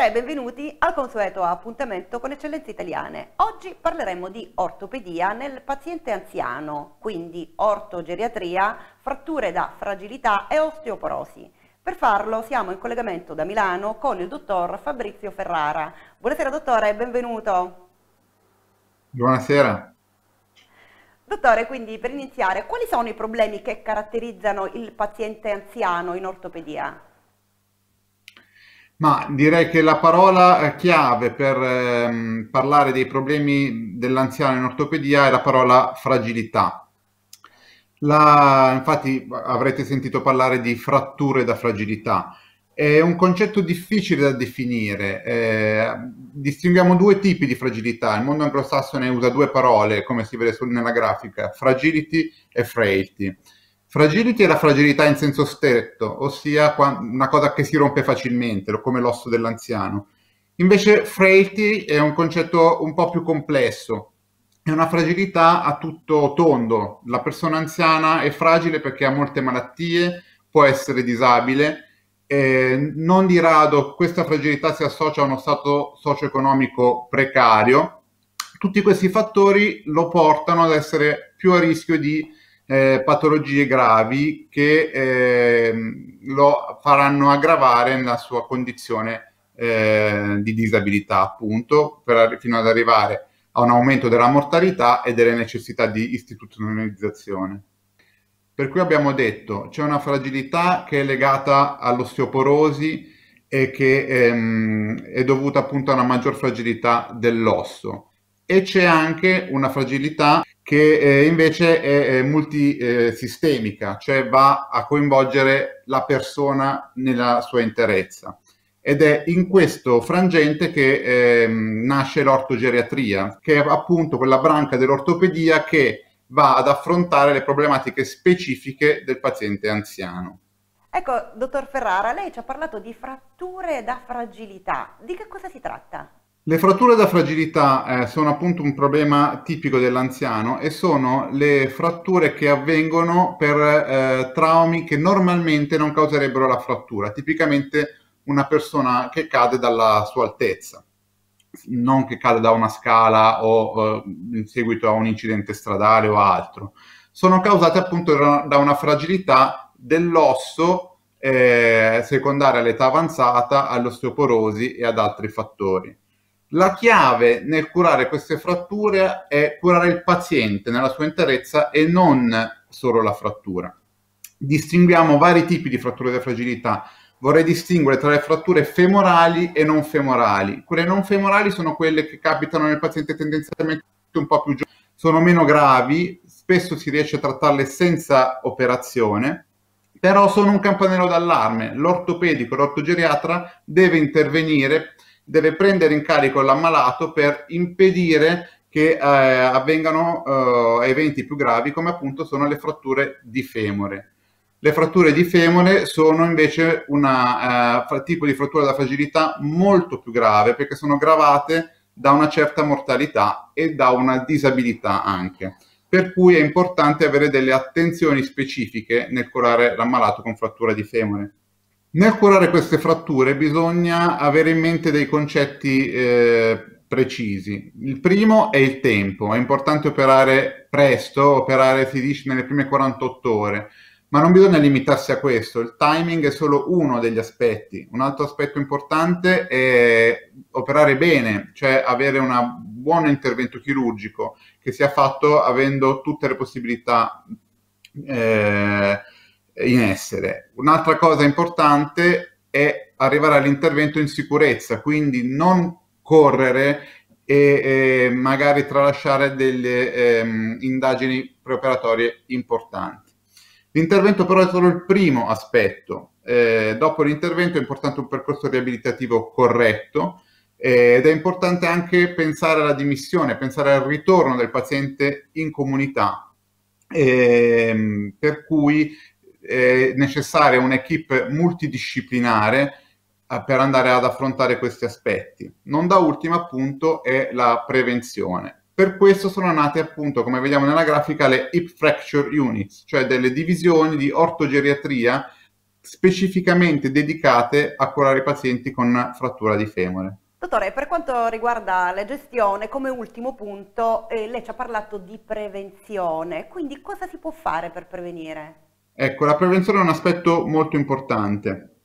buonasera e benvenuti al consueto appuntamento con Eccellenze Italiane. Oggi parleremo di ortopedia nel paziente anziano, quindi ortogeriatria, fratture da fragilità e osteoporosi. Per farlo siamo in collegamento da Milano con il dottor Fabrizio Ferrara. Buonasera dottore e benvenuto. Buonasera. Dottore, quindi per iniziare, quali sono i problemi che caratterizzano il paziente anziano in ortopedia? Ma direi che la parola eh, chiave per ehm, parlare dei problemi dell'anziano in ortopedia è la parola fragilità. La, infatti avrete sentito parlare di fratture da fragilità. È un concetto difficile da definire. Eh, distinguiamo due tipi di fragilità. Il mondo anglosassone usa due parole, come si vede nella grafica, fragility e frailty. Fragility è la fragilità in senso stretto, ossia una cosa che si rompe facilmente, come l'osso dell'anziano. Invece frailty è un concetto un po' più complesso, è una fragilità a tutto tondo. La persona anziana è fragile perché ha molte malattie, può essere disabile, eh, non di rado questa fragilità si associa a uno stato socio-economico precario. Tutti questi fattori lo portano ad essere più a rischio di eh, patologie gravi che eh, lo faranno aggravare nella sua condizione eh, di disabilità, appunto, per, fino ad arrivare a un aumento della mortalità e delle necessità di istituzionalizzazione. Per cui abbiamo detto c'è una fragilità che è legata all'osteoporosi e che ehm, è dovuta appunto a una maggior fragilità dell'osso e c'è anche una fragilità che eh, invece è, è multisistemica, cioè va a coinvolgere la persona nella sua interezza. Ed è in questo frangente che eh, nasce l'ortogeriatria, che è appunto quella branca dell'ortopedia che va ad affrontare le problematiche specifiche del paziente anziano. Ecco, dottor Ferrara, lei ci ha parlato di fratture da fragilità. Di che cosa si tratta? Le fratture da fragilità eh, sono appunto un problema tipico dell'anziano e sono le fratture che avvengono per eh, traumi che normalmente non causerebbero la frattura, tipicamente una persona che cade dalla sua altezza, non che cade da una scala o eh, in seguito a un incidente stradale o altro. Sono causate appunto da una fragilità dell'osso eh, secondaria all'età avanzata, all'osteoporosi e ad altri fattori. La chiave nel curare queste fratture è curare il paziente nella sua interezza e non solo la frattura. Distinguiamo vari tipi di fratture da fragilità. Vorrei distinguere tra le fratture femorali e non femorali. Quelle non femorali sono quelle che capitano nel paziente tendenzialmente un po' più giovane, sono meno gravi, spesso si riesce a trattarle senza operazione, però sono un campanello d'allarme. L'ortopedico, l'ortogeriatra deve intervenire deve prendere in carico l'ammalato per impedire che eh, avvengano eh, eventi più gravi come appunto sono le fratture di femore. Le fratture di femore sono invece un eh, tipo di frattura da fragilità molto più grave perché sono gravate da una certa mortalità e da una disabilità anche. Per cui è importante avere delle attenzioni specifiche nel curare l'ammalato con frattura di femore. Nel curare queste fratture bisogna avere in mente dei concetti eh, precisi. Il primo è il tempo, è importante operare presto, operare si dice nelle prime 48 ore, ma non bisogna limitarsi a questo, il timing è solo uno degli aspetti. Un altro aspetto importante è operare bene, cioè avere un buon intervento chirurgico che sia fatto avendo tutte le possibilità eh, in essere. Un'altra cosa importante è arrivare all'intervento in sicurezza, quindi non correre e, e magari tralasciare delle ehm, indagini preoperatorie importanti. L'intervento però è solo il primo aspetto. Eh, dopo l'intervento è importante un percorso riabilitativo corretto eh, ed è importante anche pensare alla dimissione, pensare al ritorno del paziente in comunità, eh, per cui è necessaria un'equipe multidisciplinare eh, per andare ad affrontare questi aspetti. Non da ultimo appunto è la prevenzione. Per questo sono nate appunto, come vediamo nella grafica, le hip fracture units, cioè delle divisioni di ortogeriatria specificamente dedicate a curare i pazienti con frattura di femore. Dottore, per quanto riguarda la gestione, come ultimo punto, eh, lei ci ha parlato di prevenzione, quindi cosa si può fare per prevenire? Ecco, la prevenzione è un aspetto molto importante.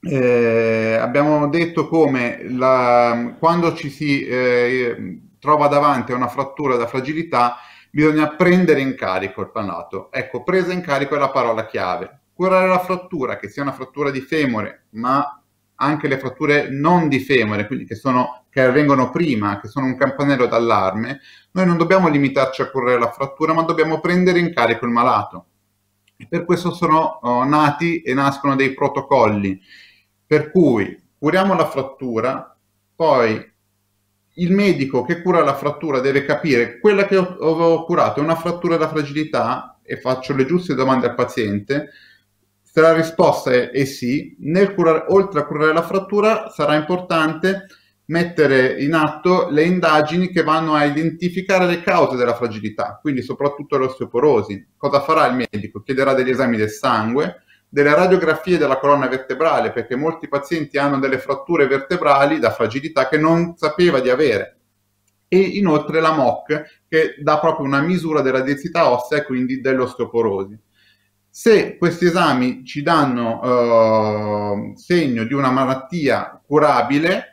Eh, abbiamo detto come la, quando ci si eh, trova davanti a una frattura da fragilità bisogna prendere in carico il panato. Ecco, presa in carico è la parola chiave. Curare la frattura, che sia una frattura di femore, ma anche le fratture non di femore, quindi che, sono, che avvengono prima, che sono un campanello d'allarme, noi non dobbiamo limitarci a curare la frattura, ma dobbiamo prendere in carico il malato per questo sono oh, nati e nascono dei protocolli, per cui curiamo la frattura, poi il medico che cura la frattura deve capire quella che ho, curato è una frattura da fragilità e faccio le giuste domande al paziente. Se la risposta è, è sì, curare, oltre a curare la frattura sarà importante mettere in atto le indagini che vanno a identificare le cause della fragilità, quindi soprattutto l'osteoporosi. Cosa farà il medico? Chiederà degli esami del sangue, delle radiografie della colonna vertebrale, perché molti pazienti hanno delle fratture vertebrali da fragilità che non sapeva di avere. E inoltre la MOC, che dà proprio una misura della densità ossea e quindi dell'osteoporosi. Se questi esami ci danno eh, segno di una malattia curabile,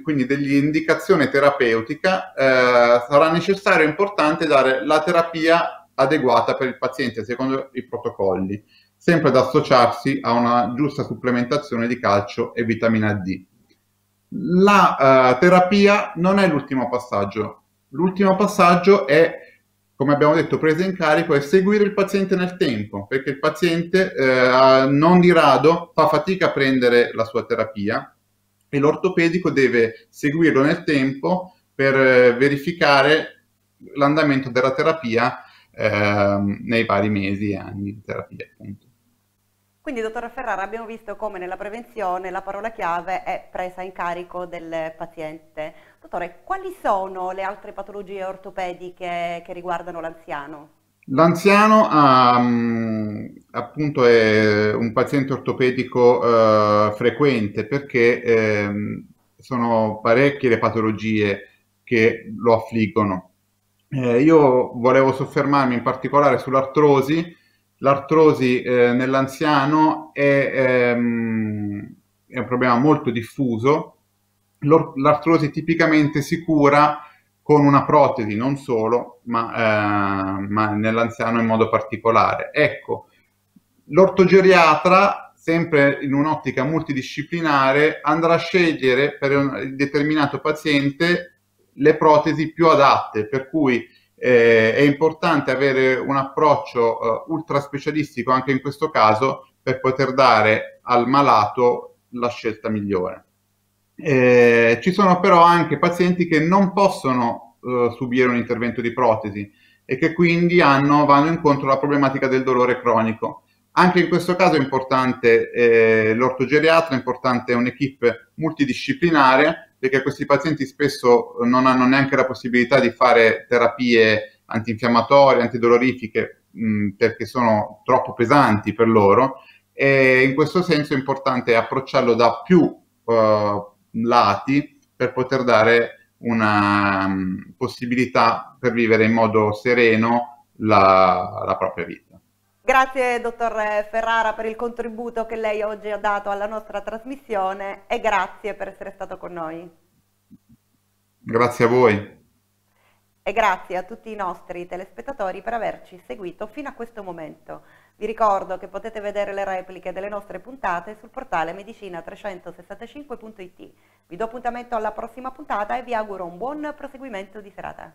quindi dell'indicazione terapeutica, eh, sarà necessario e importante dare la terapia adeguata per il paziente secondo i protocolli, sempre ad associarsi a una giusta supplementazione di calcio e vitamina D. La eh, terapia non è l'ultimo passaggio, l'ultimo passaggio è come abbiamo detto, presa in carico è seguire il paziente nel tempo, perché il paziente eh, non di rado fa fatica a prendere la sua terapia, e l'ortopedico deve seguirlo nel tempo per eh, verificare l'andamento della terapia ehm, nei vari mesi e anni di terapia appunto. Quindi, dottora Ferrara, abbiamo visto come nella prevenzione la parola chiave è presa in carico del paziente. Dottore, quali sono le altre patologie ortopediche che riguardano l'anziano? L'anziano ha, mm, appunto è un paziente ortopedico eh, frequente perché eh, sono parecchie le patologie che lo affliggono. Eh, io volevo soffermarmi in particolare sull'artrosi. L'artrosi eh, nell'anziano è, ehm, è un problema molto diffuso. L'artrosi tipicamente si cura con una protesi non solo, ma, eh, ma nell'anziano in modo particolare. Ecco, l'ortogeriatra sempre in un'ottica multidisciplinare, andrà a scegliere per un determinato paziente le protesi più adatte, per cui eh, è importante avere un approccio eh, ultra specialistico anche in questo caso per poter dare al malato la scelta migliore. Eh, ci sono però anche pazienti che non possono eh, subire un intervento di protesi e che quindi hanno, vanno incontro alla problematica del dolore cronico. Anche in questo caso è importante eh, l'ortogeriatra, è importante un'equipe multidisciplinare perché questi pazienti spesso eh, non hanno neanche la possibilità di fare terapie antinfiammatorie, antidolorifiche mh, mm, perché sono troppo pesanti per loro e in questo senso è importante approcciarlo da più eh, lati per poter dare una um, possibilità per vivere in modo sereno la, la propria vita. Grazie dottor Ferrara per il contributo che lei oggi ha dato alla nostra trasmissione e grazie per essere stato con noi. Grazie a voi. E grazie a tutti i nostri telespettatori per averci seguito fino a questo momento. Vi ricordo che potete vedere le repliche delle nostre puntate sul portale medicina365.it. Vi do appuntamento alla prossima puntata e vi auguro un buon proseguimento di serata.